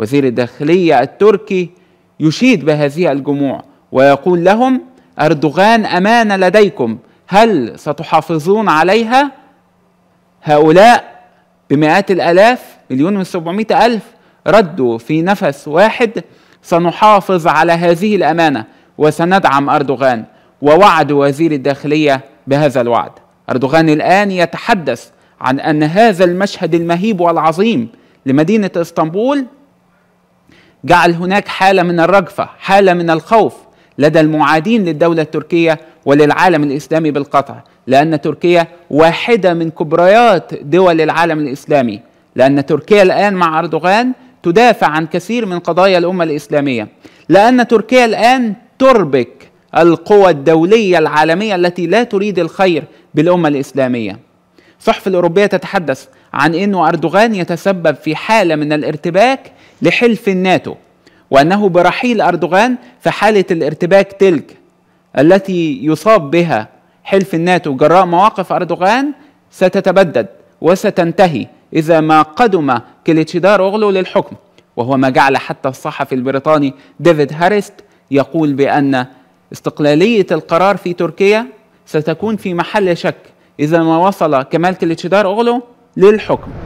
وزير الداخلية التركي يشيد بهذه الجموع ويقول لهم أردوغان أمانة لديكم هل ستحافظون عليها هؤلاء بمئات الآلاف مليون و700 ألف ردوا في نفس واحد سنحافظ على هذه الأمانة وسندعم أردوغان ووعد وزير الداخلية بهذا الوعد أردوغان الآن يتحدث عن أن هذا المشهد المهيب والعظيم لمدينة إسطنبول جعل هناك حاله من الرجفه حاله من الخوف لدى المعادين للدوله التركيه وللعالم الاسلامي بالقطع لان تركيا واحده من كبريات دول العالم الاسلامي لان تركيا الان مع اردوغان تدافع عن كثير من قضايا الامه الاسلاميه لان تركيا الان تربك القوى الدوليه العالميه التي لا تريد الخير بالامه الاسلاميه الصحف الأوروبية تتحدث عن أنه أردوغان يتسبب في حالة من الارتباك لحلف الناتو وأنه برحيل أردوغان في حالة الارتباك تلك التي يصاب بها حلف الناتو جراء مواقف أردوغان ستتبدد وستنتهي إذا ما قدم كليتشيدار أغلو للحكم وهو ما جعل حتى الصحفي البريطاني ديفيد هاريست يقول بأن استقلالية القرار في تركيا ستكون في محل شك إذا ما وصل كمال كليتشدار أوغلو للحكم